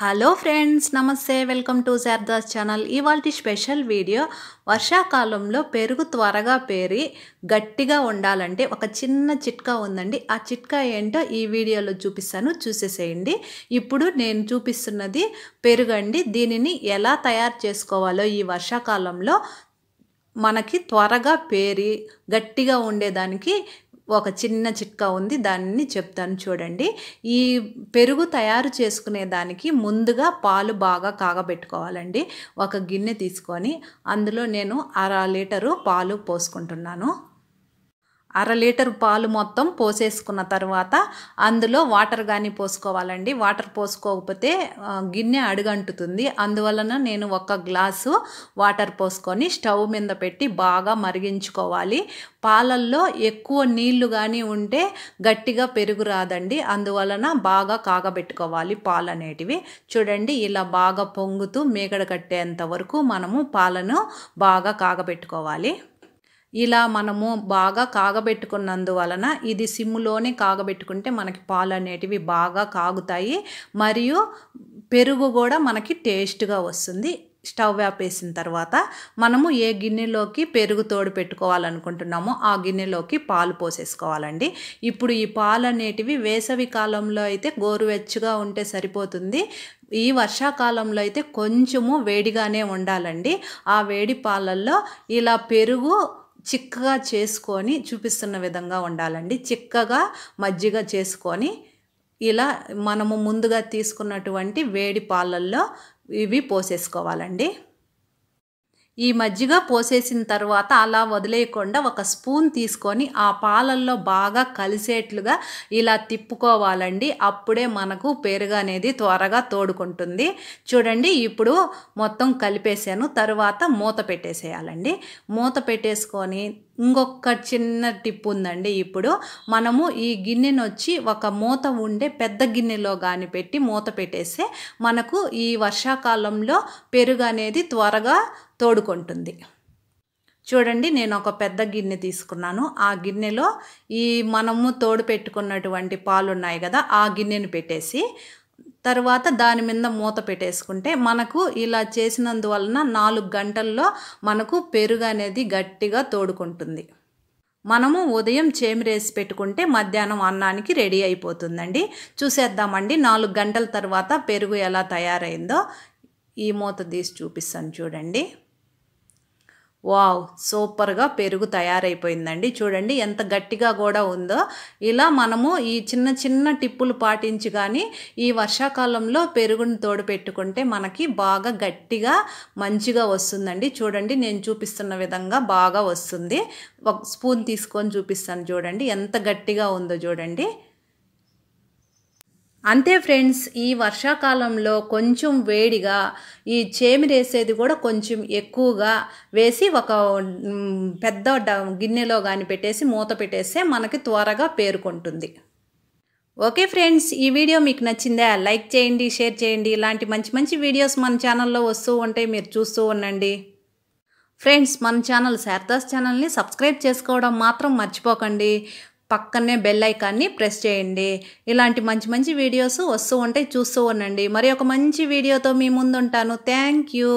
hello friends నమస్తే welcome to Sharada's channel ఇవాళ special video వర్షాకాలంలో పెరుగు త్వరగా పేరి గట్టిగా ఉండాలంటే ఒక చిన్న చిట్కా ఉందండి ఆ చిట్కా ఏంటో ఈ వీడియోలో చూపిస్తాను చూసేసేయండి ఇప్పుడు నేను చూపిస్తున్నది పెరుగండి దీనిని ఎలా తయారు చేసుకోవాలో ఈ వర్షాకాలంలో మనకి త్వరగా పేరి గట్టిగా ఉండేదానికి ఒక చిన్న చిట్కా ఉంది దాన్ని చెప్తాను చూడండి ఈ పెరుగు తయారు చేసుకునే దానికి ముందుగా పాలు బాగా కాగబెట్టుకోవాలండి ఒక గిన్నె తీసుకొని అందులో నేను అర లీటరు పాలు పోసుకుంటున్నాను అర లీటర్ పాలు మొత్తం పోసేసుకున్న తర్వాత అందులో వాటర్ కానీ పోసుకోవాలండి వాటర్ పోసుకోకపోతే గిన్నె అడుగంటుతుంది అందువలన నేను ఒక గ్లాసు వాటర్ పోసుకొని స్టవ్ మీద పెట్టి బాగా మరిగించుకోవాలి పాలల్లో ఎక్కువ నీళ్లు కానీ ఉంటే గట్టిగా పెరుగు రాదండి అందువలన బాగా కాగబెట్టుకోవాలి పాలు అనేటివి చూడండి ఇలా బాగా పొంగుతూ మేకడ కట్టేంత వరకు మనము పాలను బాగా కాగబెట్టుకోవాలి ఇలా మనము బాగా కాగబెట్టుకున్నందువలన ఇది సిమ్లోనే కాగబెట్టుకుంటే మనకి పాలు అనేటివి బాగా కాగుతాయి మరియు పెరుగు కూడా మనకి టేస్ట్గా వస్తుంది స్టవ్ ఆపేసిన తర్వాత మనము ఏ గిన్నెలోకి పెరుగు తోడు పెట్టుకోవాలనుకుంటున్నామో ఆ గిన్నెలోకి పాలు పోసేసుకోవాలండి ఇప్పుడు ఈ పాలు అనేటివి వేసవి కాలంలో అయితే గోరువెచ్చగా ఉంటే సరిపోతుంది ఈ వర్షాకాలంలో అయితే కొంచెము వేడిగానే ఉండాలండి ఆ వేడి పాలల్లో ఇలా పెరుగు చిక్కగా చేసుకొని చూపిస్తున్న విధంగా ఉండాలండి చిక్కగా మజ్జిగ చేసుకొని ఇలా మనము ముందుగా తీసుకున్నటువంటి వేడి పాలల్లో ఇవి పోసేసుకోవాలండి ఈ మజ్జిగ పోసేసిన తర్వాత అలా వదిలేయకుండా ఒక స్పూన్ తీసుకొని ఆ పాలల్లో బాగా కలిసేట్లుగా ఇలా తిప్పుకోవాలండి అప్పుడే మనకు పెరుగు అనేది త్వరగా తోడుకుంటుంది చూడండి ఇప్పుడు మొత్తం కలిపేసాను తర్వాత మూత పెట్టేసేయాలండి మూత పెట్టేసుకొని ఇంకొక చిన్న టిప్ ఉందండి ఇప్పుడు మనము ఈ గిన్నెను వచ్చి ఒక మూత ఉండే పెద్ద గిన్నెలో కానీ పెట్టి మూత పెట్టేస్తే మనకు ఈ వర్షాకాలంలో పెరుగు అనేది త్వరగా తోడుకుంటుంది చూడండి నేను ఒక పెద్ద గిన్నె తీసుకున్నాను ఆ గిన్నెలో ఈ మనము తోడు పెట్టుకున్నటువంటి పాలు ఉన్నాయి కదా ఆ గిన్నెను పెట్టేసి తర్వాత దాని మీద మూత పెట్టేసుకుంటే మనకు ఇలా చేసినందువలన నాలుగు గంటల్లో మనకు పెరుగు అనేది గట్టిగా తోడుకుంటుంది మనము ఉదయం చేమిరేసి పెట్టుకుంటే మధ్యాహ్నం అన్నానికి రెడీ అయిపోతుందండి చూసేద్దామండి నాలుగు గంటల తర్వాత పెరుగు ఎలా తయారైందో ఈ మూత తీసి చూపిస్తాను చూడండి వావ్ సూపర్గా పెరుగు తయారైపోయిందండి చూడండి ఎంత గట్టిగా కూడా ఉందో ఇలా మనము ఈ చిన్న చిన్న టిప్పులు పాటించి కానీ ఈ వర్షాకాలంలో పెరుగును తోడు పెట్టుకుంటే మనకి బాగా గట్టిగా మంచిగా వస్తుందండి చూడండి నేను చూపిస్తున్న విధంగా బాగా వస్తుంది ఒక స్పూన్ తీసుకొని చూపిస్తాను చూడండి ఎంత గట్టిగా ఉందో చూడండి అంతే ఫ్రెండ్స్ ఈ వర్షాకాలంలో కొంచెం వేడిగా ఈ చేమిరేసేది కూడా కొంచెం ఎక్కువగా వేసి ఒక పెద్ద గిన్నెలో కానీ పెట్టేసి మూత పెట్టేస్తే మనకి త్వరగా పేరుకుంటుంది ఓకే ఫ్రెండ్స్ ఈ వీడియో మీకు నచ్చిందా లైక్ చేయండి షేర్ చేయండి ఇలాంటి మంచి మంచి వీడియోస్ మన ఛానల్లో వస్తూ ఉంటే మీరు చూస్తూ ఉండండి ఫ్రెండ్స్ మన ఛానల్ శారదాస్ ఛానల్ని సబ్స్క్రైబ్ చేసుకోవడం మాత్రం మర్చిపోకండి పక్కనే బెల్ ఐకాన్ని ప్రెస్ చేయండి ఇలాంటి మంచి మంచి వీడియోస్ వస్తూ ఉంటాయి చూస్తూ ఉండండి మరి ఒక మంచి వీడియోతో మీ ఉంటాను థ్యాంక్ యూ